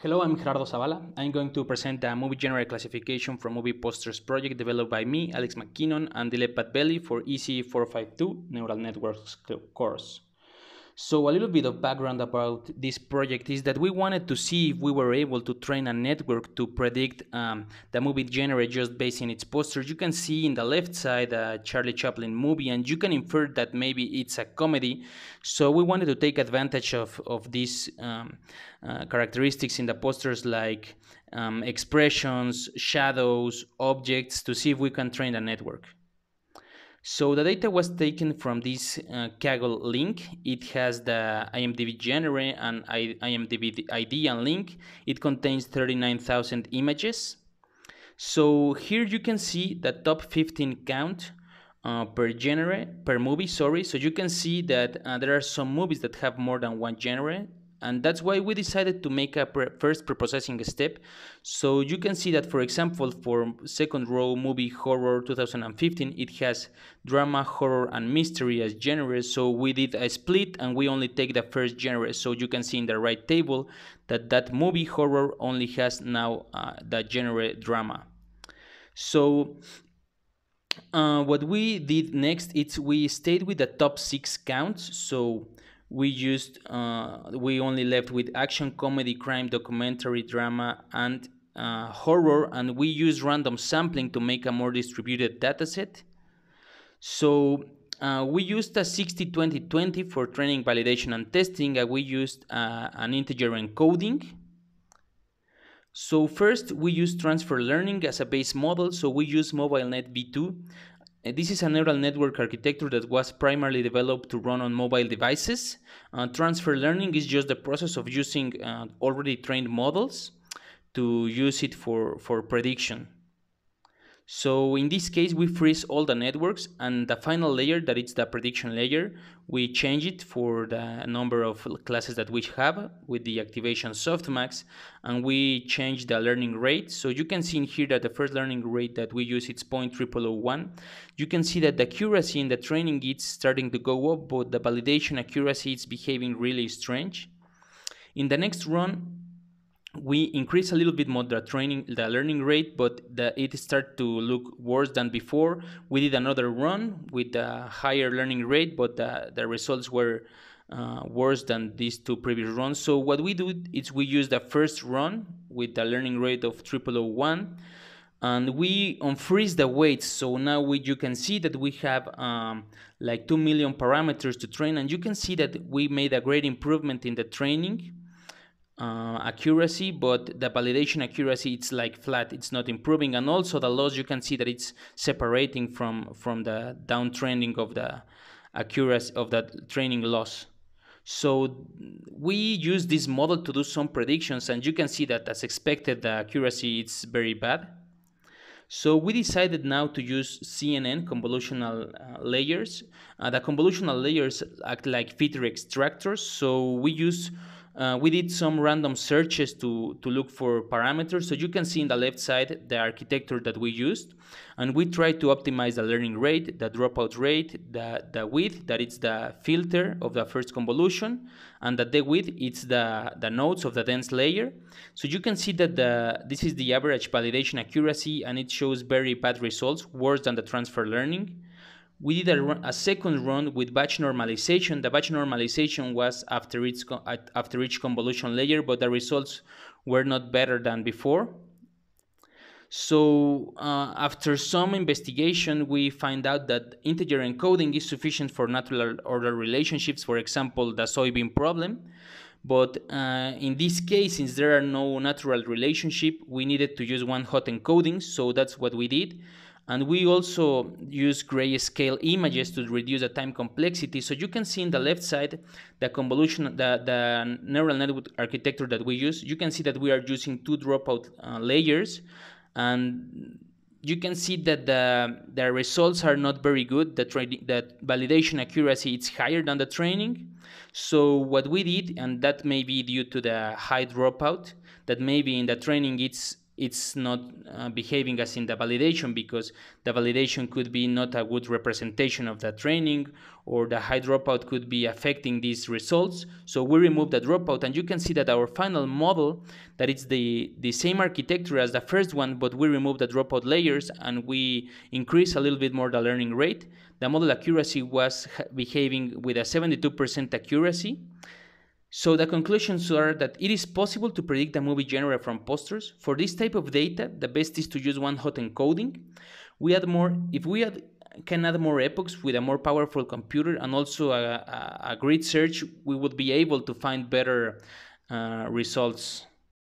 Hello, I'm Gerardo Zavala. I'm going to present a movie genre classification for movie posters project developed by me, Alex McKinnon, and Dilip Patbelli for EC452 Neural Networks course. So a little bit of background about this project is that we wanted to see if we were able to train a network to predict um, the movie genre just based on its poster. You can see in the left side a Charlie Chaplin movie, and you can infer that maybe it's a comedy. So we wanted to take advantage of of these um, uh, characteristics in the posters, like um, expressions, shadows, objects, to see if we can train the network. So the data was taken from this uh, Kaggle link. It has the IMDb genre and IMDb ID and link. It contains 39,000 images. So here you can see the top 15 count uh, per genre, per movie, sorry. So you can see that uh, there are some movies that have more than one genre, and that's why we decided to make a pre first preprocessing step. So you can see that, for example, for second row movie horror 2015, it has drama, horror, and mystery as genres. So we did a split and we only take the first genre. So you can see in the right table that that movie horror only has now uh, the genre drama. So uh, what we did next is we stayed with the top six counts. So we used uh, we only left with action comedy crime documentary drama and uh, horror and we used random sampling to make a more distributed dataset so uh, we used a 60 20 20 for training validation and testing and we used uh, an integer encoding so first we use transfer learning as a base model so we use mobilenet v2 uh, this is a neural network architecture that was primarily developed to run on mobile devices. Uh, transfer learning is just the process of using uh, already trained models to use it for, for prediction. So in this case, we freeze all the networks and the final layer that is the prediction layer, we change it for the number of classes that we have with the activation softmax and we change the learning rate. So you can see in here that the first learning rate that we use is 0.01. You can see that the accuracy in the training is starting to go up, but the validation accuracy is behaving really strange. In the next run, we increase a little bit more the training the learning rate but the, it started to look worse than before we did another run with a higher learning rate but the, the results were uh, worse than these two previous runs so what we do is we use the first run with the learning rate of 3001 and we unfreeze the weights so now we, you can see that we have um, like 2 million parameters to train and you can see that we made a great improvement in the training uh, accuracy, but the validation accuracy it's like flat, it's not improving, and also the loss you can see that it's separating from from the downtrending of the accuracy of that training loss. So we use this model to do some predictions, and you can see that as expected, the accuracy it's very bad. So we decided now to use CNN convolutional uh, layers. Uh, the convolutional layers act like feature extractors, so we use uh, we did some random searches to, to look for parameters. So you can see in the left side the architecture that we used. And we tried to optimize the learning rate, the dropout rate, the, the width, that it's the filter of the first convolution, and that the width it's the, the nodes of the dense layer. So you can see that the this is the average validation accuracy, and it shows very bad results, worse than the transfer learning we did a, a, second run with batch normalization. The batch normalization was after each, after each convolution layer, but the results were not better than before. So uh, after some investigation, we find out that integer encoding is sufficient for natural order relationships, for example, the soybean problem. But uh, in this case, since there are no natural relationship, we needed to use one hot encoding, so that's what we did. And we also use grayscale images to reduce the time complexity. So you can see in the left side, the convolution, the, the neural network architecture that we use. You can see that we are using two dropout uh, layers and you can see that the, the results are not very good. The, the validation accuracy is higher than the training. So what we did, and that may be due to the high dropout, that maybe in the training it's it's not uh, behaving as in the validation because the validation could be not a good representation of the training or the high dropout could be affecting these results so we remove the dropout and you can see that our final model that it's the the same architecture as the first one but we remove the dropout layers and we increase a little bit more the learning rate the model accuracy was behaving with a 72% accuracy so the conclusions are that it is possible to predict a movie genre from posters. For this type of data, the best is to use one hot encoding. We add more if we add, can add more epochs with a more powerful computer and also a, a, a grid search, we would be able to find better uh, results.